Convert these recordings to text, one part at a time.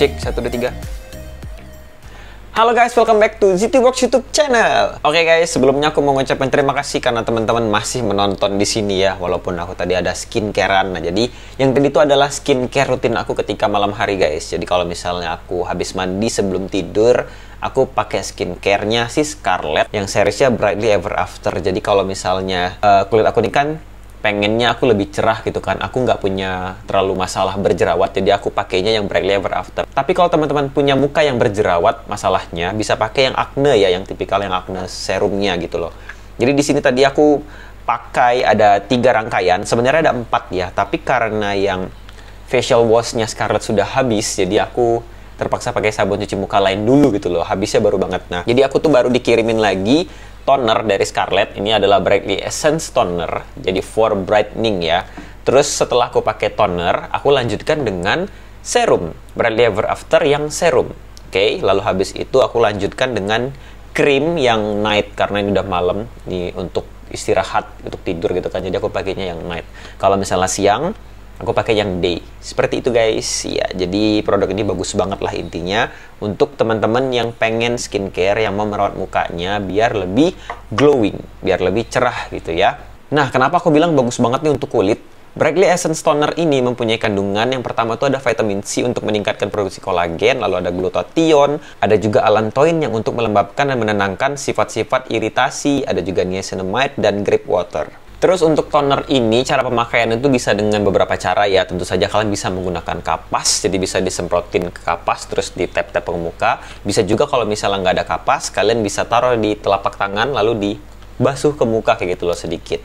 cek 1, 2, 3 Halo guys, welcome back to ZTVox YouTube channel. Oke okay guys, sebelumnya aku mau ngucapin terima kasih karena teman-teman masih menonton di sini ya, walaupun aku tadi ada skincarean. Nah, jadi yang tadi itu adalah skincare rutin aku ketika malam hari guys. Jadi kalau misalnya aku habis mandi sebelum tidur, aku pakai skincarenya si Scarlett yang seriesnya Brightly Ever After. Jadi kalau misalnya uh, kulit aku ini kan pengennya aku lebih cerah gitu kan aku nggak punya terlalu masalah berjerawat jadi aku pakainya yang bright lever after tapi kalau teman-teman punya muka yang berjerawat masalahnya bisa pakai yang acne ya yang tipikal yang acne serumnya gitu loh jadi di sini tadi aku pakai ada tiga rangkaian sebenarnya ada empat ya tapi karena yang facial washnya Scarlett sudah habis jadi aku terpaksa pakai sabun cuci muka lain dulu gitu loh habisnya baru banget nah jadi aku tuh baru dikirimin lagi toner dari Scarlett ini adalah Brightly Essence Toner jadi for brightening ya terus setelah aku pakai toner aku lanjutkan dengan serum Brightly Ever After yang serum oke okay? lalu habis itu aku lanjutkan dengan krim yang night karena ini udah malam nih untuk istirahat untuk tidur gitu kan jadi aku pakainya yang night kalau misalnya siang aku pakai yang day seperti itu guys ya jadi produk ini bagus banget lah intinya untuk teman-teman yang pengen skincare yang mau merawat mukanya biar lebih glowing biar lebih cerah gitu ya nah kenapa aku bilang bagus banget nih untuk kulit Brightly Essence Toner ini mempunyai kandungan yang pertama itu ada vitamin C untuk meningkatkan produksi kolagen, lalu ada glutathione, ada juga allantoin yang untuk melembabkan dan menenangkan sifat-sifat iritasi, ada juga niacinamide dan grape water. Terus untuk toner ini cara pemakaian itu bisa dengan beberapa cara ya. Tentu saja kalian bisa menggunakan kapas, jadi bisa disemprotin ke kapas terus di tap-tap ke muka. Bisa juga kalau misalnya nggak ada kapas, kalian bisa taruh di telapak tangan lalu di basuh ke muka kayak gitu loh sedikit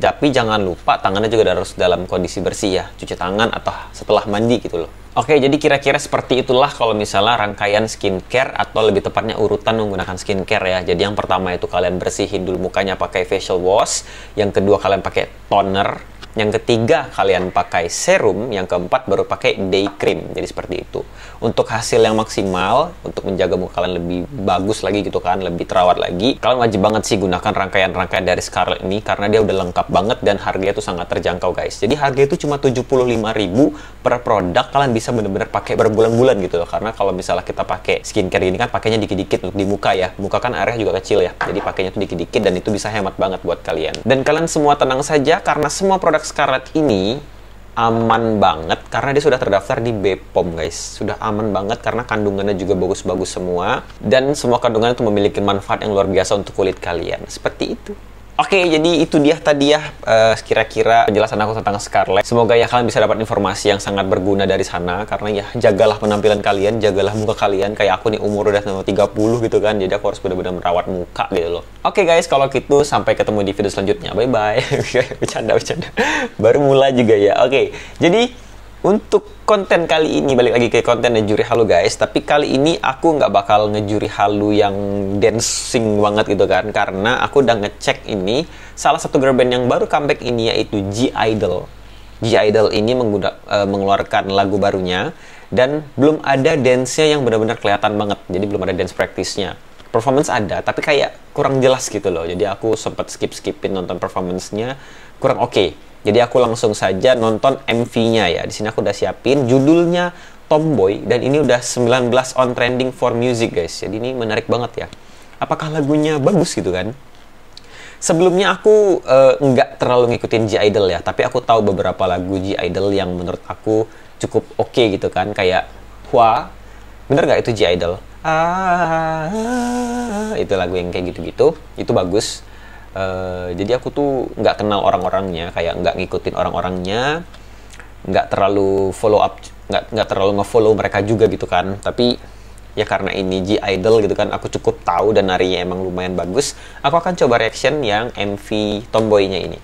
tapi jangan lupa tangannya juga harus dalam kondisi bersih ya cuci tangan atau setelah mandi gitu loh Oke, jadi kira-kira seperti itulah kalau misalnya rangkaian skincare atau lebih tepatnya urutan menggunakan skincare ya. Jadi yang pertama itu kalian bersihin dulu mukanya pakai facial wash, yang kedua kalian pakai toner, yang ketiga kalian pakai serum, yang keempat baru pakai day cream. Jadi seperti itu. Untuk hasil yang maksimal, untuk menjaga muka kalian lebih bagus lagi gitu kan, lebih terawat lagi, kalian wajib banget sih gunakan rangkaian-rangkaian dari Scarlett ini karena dia udah lengkap banget dan harganya tuh sangat terjangkau guys. Jadi harganya itu cuma 75.000 per produk, kalian bisa bener-bener pakai berbulan-bulan gitu loh. Karena kalau misalnya kita pakai skincare ini kan pakainya dikit-dikit untuk di muka ya. Muka kan area juga kecil ya. Jadi pakainya tuh dikit-dikit dan itu bisa hemat banget buat kalian. Dan kalian semua tenang saja karena semua produk Scarlett ini aman banget karena dia sudah terdaftar di BPOM guys sudah aman banget karena kandungannya juga bagus-bagus semua dan semua kandungannya itu memiliki manfaat yang luar biasa untuk kulit kalian seperti itu Oke, okay, jadi itu dia tadi ya uh, eh, kira-kira penjelasan aku tentang Scarlett. Semoga ya kalian bisa dapat informasi yang sangat berguna dari sana karena ya jagalah penampilan kalian, jagalah muka kalian kayak aku nih umur udah tiga 30 gitu kan. Jadi aku harus benar-benar merawat muka gitu loh. Oke okay, guys, kalau gitu sampai ketemu di video selanjutnya. Bye bye. bercanda bercanda. Baru mulai juga ya. Oke. Okay, jadi untuk konten kali ini, balik lagi ke konten ngejuri halu guys. Tapi kali ini aku nggak bakal ngejuri halu yang dancing banget gitu kan. Karena aku udah ngecek ini, salah satu girl band yang baru comeback ini yaitu G-Idol. G-Idol ini uh, mengeluarkan lagu barunya. Dan belum ada dance-nya yang benar-benar kelihatan banget. Jadi belum ada dance practice-nya. Performance ada, tapi kayak kurang jelas gitu loh. Jadi aku sempat skip-skipin nonton performance-nya. Kurang oke. Okay jadi aku langsung saja nonton MV-nya ya. Di sini aku udah siapin judulnya Tomboy dan ini udah 19 on trending for music guys. Jadi ini menarik banget ya. Apakah lagunya bagus gitu kan? Sebelumnya aku eh, nggak uh, terlalu ngikutin G Idol ya, tapi aku tahu beberapa lagu G Idol yang menurut aku cukup oke okay gitu kan, kayak Hua, bener nggak itu G Idol? Ah, itu lagu yang kayak gitu-gitu, itu bagus Eh, jadi aku tuh nggak kenal orang-orangnya, kayak nggak ngikutin orang-orangnya, nggak terlalu follow up, nggak nggak terlalu ngefollow mereka juga gitu kan. Tapi ya karena ini G Idol gitu kan, aku cukup tahu dan narinya emang lumayan bagus. Aku akan coba reaction yang MV tomboynya ini.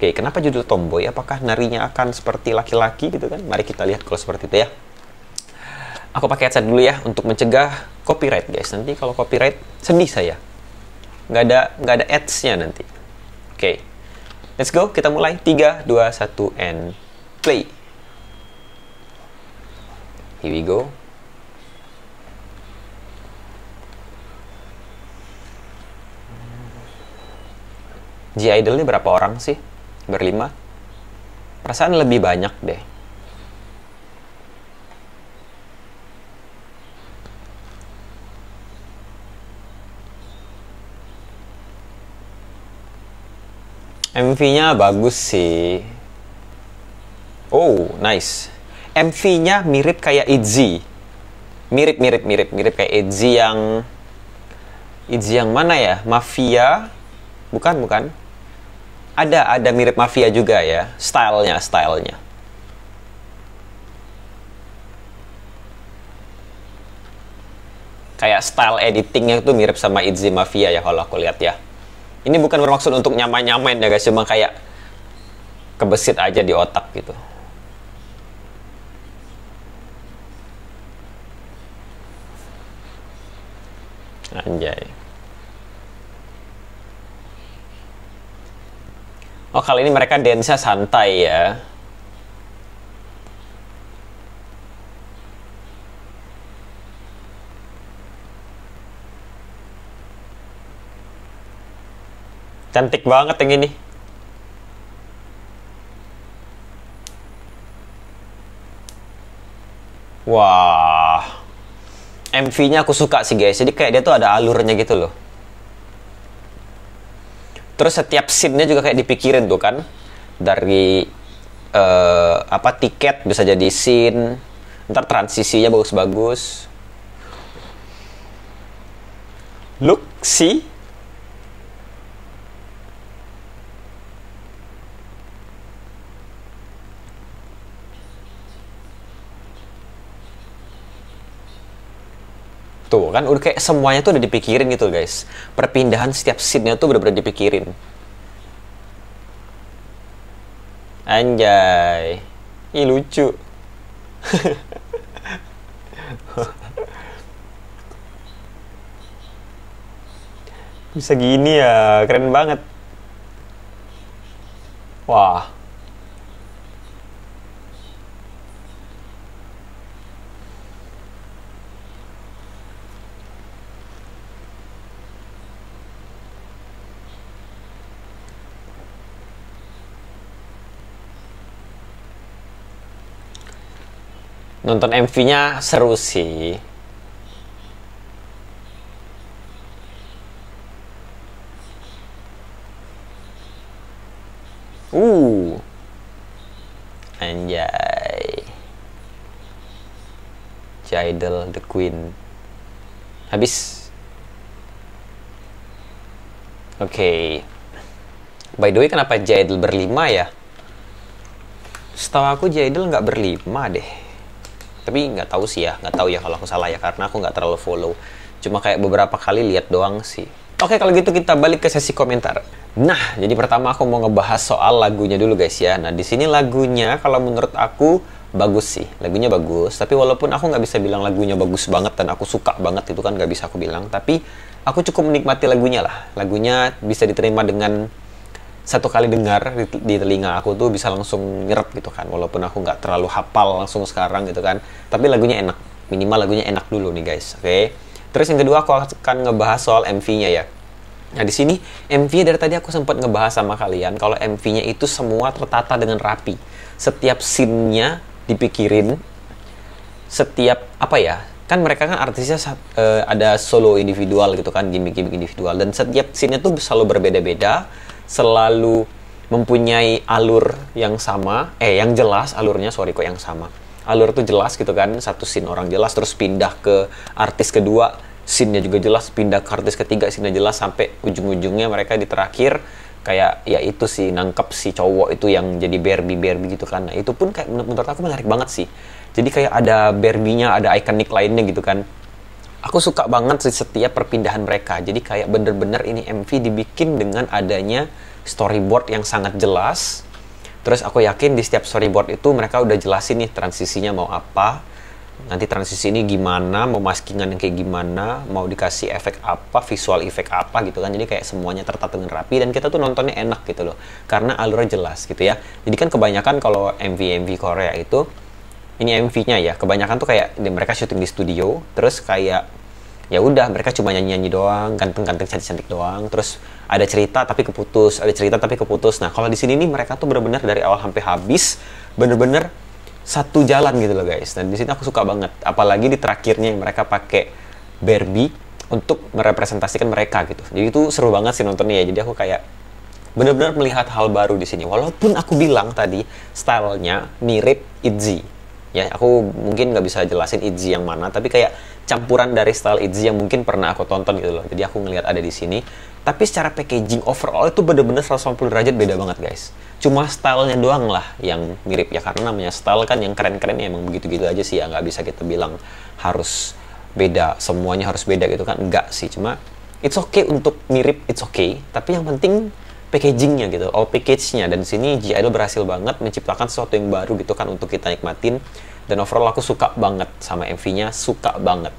Oke, kenapa judul Tomboy? Apakah narinya akan seperti laki-laki gitu kan? Mari kita lihat kalau seperti itu ya. Aku pakai headset dulu ya untuk mencegah copyright guys. Nanti kalau copyright sedih saya nggak ada nggak ada ads-nya nanti oke okay. let's go kita mulai 3 2 1 and play here we go G Idol ini berapa orang sih? Berlima? Perasaan lebih banyak deh. MV-nya bagus sih. Oh, nice. MV-nya mirip kayak Itzy. Mirip, mirip, mirip, mirip kayak Itzy yang... Itzy yang mana ya? Mafia? Bukan, bukan. Ada, ada mirip Mafia juga ya. Stylenya, stylenya. Kayak style editingnya itu mirip sama Itzy Mafia ya kalau aku lihat ya ini bukan bermaksud untuk nyaman-nyaman ya guys cuma kayak kebesit aja di otak gitu anjay oh kali ini mereka dance santai ya Cantik banget yang ini. Wah. MV-nya aku suka sih guys. Jadi kayak dia tuh ada alurnya gitu loh. Terus setiap scene-nya juga kayak dipikirin tuh kan. Dari uh, apa tiket bisa jadi scene. Ntar transisinya bagus-bagus. Look, see Tuh gitu, kan udah kayak semuanya tuh udah dipikirin gitu guys. Perpindahan setiap scene-nya tuh bener-bener dipikirin. Anjay. Ih lucu. Bisa gini ya, keren banget. nonton MV-nya seru sih Uh, anjay. Jaidel the Queen. Habis. Oke. Okay. By the way, kenapa Jaidel berlima ya? Setahu aku Jaidel nggak berlima deh tapi nggak tahu sih ya nggak tahu ya kalau aku salah ya karena aku nggak terlalu follow cuma kayak beberapa kali lihat doang sih Oke kalau gitu kita balik ke sesi komentar. Nah jadi pertama aku mau ngebahas soal lagunya dulu guys ya. Nah di sini lagunya kalau menurut aku bagus sih lagunya bagus tapi walaupun aku nggak bisa bilang lagunya bagus banget dan aku suka banget itu kan nggak bisa aku bilang tapi aku cukup menikmati lagunya lah lagunya bisa diterima dengan satu kali dengar di, di telinga aku tuh bisa langsung nyerap gitu kan walaupun aku nggak terlalu hafal langsung sekarang gitu kan tapi lagunya enak minimal lagunya enak dulu nih guys oke okay? terus yang kedua aku akan ngebahas soal MV-nya ya Nah di sini mv dari tadi aku sempat ngebahas sama kalian kalau MV-nya itu semua tertata dengan rapi. Setiap scene-nya dipikirin, setiap apa ya? Kan mereka kan artisnya uh, ada solo individual gitu kan, gimmick-gimmick individual dan setiap scene-nya tuh selalu berbeda-beda selalu mempunyai alur yang sama, eh yang jelas alurnya, sorry kok yang sama. Alur tuh jelas gitu kan, satu scene orang jelas terus pindah ke artis kedua, scene-nya juga jelas, pindah ke artis ketiga scene-nya jelas sampai ujung-ujungnya mereka di terakhir kayak ya itu sih nangkep si cowok itu yang jadi Barbie Barbie gitu kan. Nah, itu pun kayak menurut aku menarik banget sih. Jadi kayak ada barbie ada ikonik lainnya gitu kan aku suka banget sih setiap perpindahan mereka. Jadi kayak bener-bener ini MV dibikin dengan adanya storyboard yang sangat jelas. Terus aku yakin di setiap storyboard itu mereka udah jelasin nih transisinya mau apa. Nanti transisi ini gimana, mau maskingan yang kayak gimana, mau dikasih efek apa, visual efek apa gitu kan. Jadi kayak semuanya tertata dengan rapi dan kita tuh nontonnya enak gitu loh. Karena alurnya jelas gitu ya. Jadi kan kebanyakan kalau MV-MV Korea itu ini MV-nya ya kebanyakan tuh kayak mereka syuting di studio terus kayak ya udah mereka cuma nyanyi nyanyi doang ganteng-ganteng cantik-cantik doang terus ada cerita tapi keputus ada cerita tapi keputus nah kalau di sini nih mereka tuh benar-benar dari awal sampai habis bener-bener satu jalan gitu loh guys dan di sini aku suka banget apalagi di terakhirnya yang mereka pakai Barbie untuk merepresentasikan mereka gitu jadi itu seru banget sih nontonnya ya jadi aku kayak benar-benar melihat hal baru di sini walaupun aku bilang tadi stylenya mirip Itzy ya aku mungkin nggak bisa jelasin Itzy yang mana tapi kayak campuran dari style Itzy yang mungkin pernah aku tonton gitu loh jadi aku ngelihat ada di sini tapi secara packaging overall itu bener-bener 180 derajat beda banget guys cuma stylenya doang lah yang mirip ya karena namanya style kan yang keren-keren ya emang begitu-gitu aja sih ya nggak bisa kita bilang harus beda semuanya harus beda gitu kan enggak sih cuma it's okay untuk mirip it's okay tapi yang penting packagingnya gitu, all package Dan di sini G Idol berhasil banget menciptakan sesuatu yang baru gitu kan untuk kita nikmatin. Dan overall aku suka banget sama MV-nya, suka banget.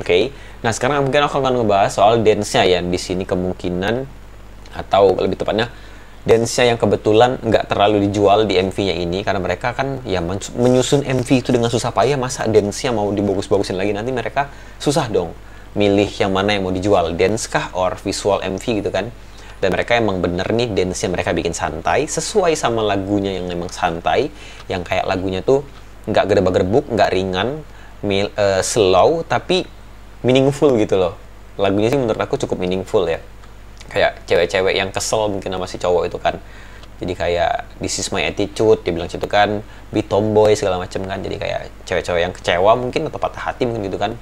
Oke, okay? nah sekarang mungkin aku akan ngebahas soal dance-nya ya. Di sini kemungkinan, atau lebih tepatnya, dance-nya yang kebetulan nggak terlalu dijual di MV-nya ini karena mereka kan ya menyusun MV itu dengan susah payah masa dance-nya mau dibagus-bagusin lagi nanti mereka susah dong milih yang mana yang mau dijual dance kah or visual MV gitu kan dan mereka emang bener nih dance-nya mereka bikin santai sesuai sama lagunya yang emang santai yang kayak lagunya tuh nggak gerbak-gerbuk nggak ringan mil, uh, slow tapi meaningful gitu loh lagunya sih menurut aku cukup meaningful ya kayak cewek-cewek yang kesel mungkin sama si cowok itu kan jadi kayak this is my attitude dia bilang gitu kan be tomboy segala macam kan jadi kayak cewek-cewek yang kecewa mungkin atau patah hati mungkin gitu kan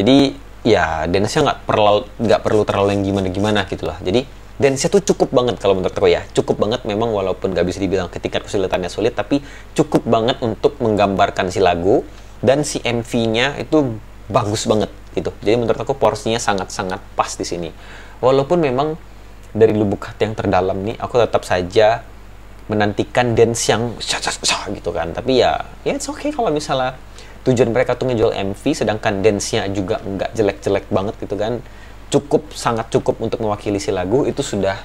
jadi ya dance-nya nggak perlu nggak perlu terlalu yang gimana gimana gitu lah jadi dance-nya tuh cukup banget kalau menurut aku ya cukup banget memang walaupun gak bisa dibilang ke tingkat kesulitannya sulit tapi cukup banget untuk menggambarkan si lagu dan si MV-nya itu bagus banget gitu jadi menurut aku porsinya sangat-sangat pas di sini walaupun memang dari lubuk hati yang terdalam nih aku tetap saja menantikan dance yang syah, syah, gitu kan tapi ya ya it's okay kalau misalnya tujuan mereka tuh ngejual MV sedangkan dance-nya juga nggak jelek-jelek banget gitu kan cukup sangat cukup untuk mewakili si lagu itu sudah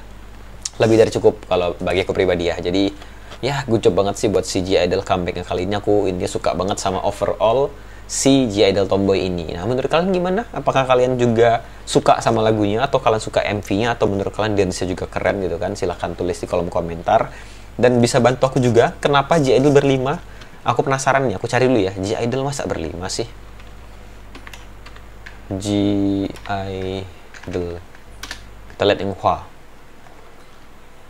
lebih dari cukup kalau bagi aku pribadi ya jadi ya gue coba banget sih buat CG Idol comeback yang kali ini aku ini suka banget sama overall si G Idol Tomboy ini. Nah, menurut kalian gimana? Apakah kalian juga suka sama lagunya atau kalian suka MV-nya atau menurut kalian dance-nya juga keren gitu kan? Silahkan tulis di kolom komentar dan bisa bantu aku juga kenapa G Idol berlima. Aku penasaran nih, aku cari dulu ya. G Idol masa berlima sih? G I Idol kita lihat yang Imhwa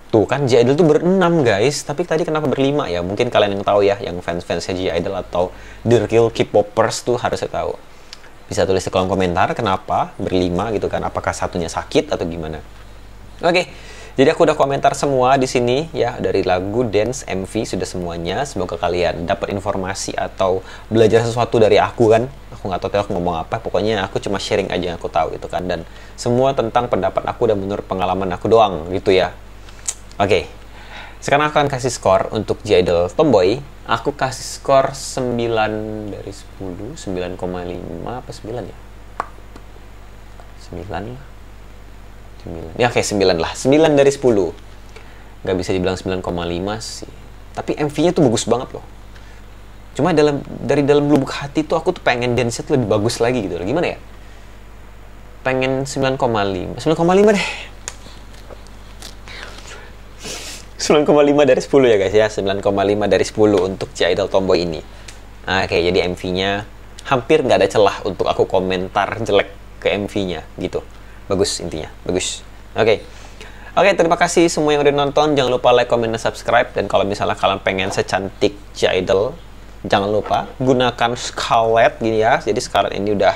tuh kan G Idol tuh berenam guys tapi tadi kenapa berlima ya mungkin kalian yang tahu ya yang fans-fansnya G Idol atau the K-popers tuh harusnya tahu bisa tulis di kolom komentar kenapa berlima gitu kan apakah satunya sakit atau gimana oke okay. Jadi aku udah komentar semua di sini ya dari lagu dance MV sudah semuanya. Semoga kalian dapat informasi atau belajar sesuatu dari aku kan. Aku nggak tahu aku ngomong apa. Pokoknya aku cuma sharing aja yang aku tahu itu kan dan semua tentang pendapat aku dan menurut pengalaman aku doang gitu ya. Oke. Okay. Sekarang aku akan kasih skor untuk J Idol Tomboy. Aku kasih skor 9 dari 10, 9,5 apa 9 ya? 9 lah. 9. Ya kayak 9 lah. 9 dari 10. Gak bisa dibilang 9,5 sih. Tapi MV-nya tuh bagus banget loh. Cuma dalam dari dalam lubuk hati tuh aku tuh pengen dance tuh lebih bagus lagi gitu loh. Gimana ya? Pengen 9,5. 9,5 deh. 9,5 dari 10 ya guys ya. 9,5 dari 10 untuk Ci Idol Tomboy ini. Nah, okay, jadi MV-nya hampir nggak ada celah untuk aku komentar jelek ke MV-nya gitu bagus intinya bagus oke okay. Oke, okay, terima kasih semua yang udah nonton. Jangan lupa like, comment, dan subscribe. Dan kalau misalnya kalian pengen secantik Jaidel, jangan lupa gunakan scarlet gini ya. Jadi sekarang ini udah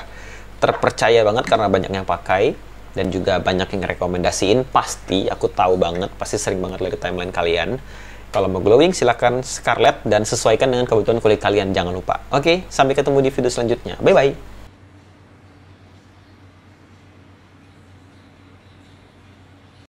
terpercaya banget karena banyak yang pakai dan juga banyak yang rekomendasiin. Pasti aku tahu banget, pasti sering banget lihat timeline kalian. Kalau mau glowing silahkan scarlet dan sesuaikan dengan kebutuhan kulit kalian. Jangan lupa. Oke, okay, sampai ketemu di video selanjutnya. Bye bye.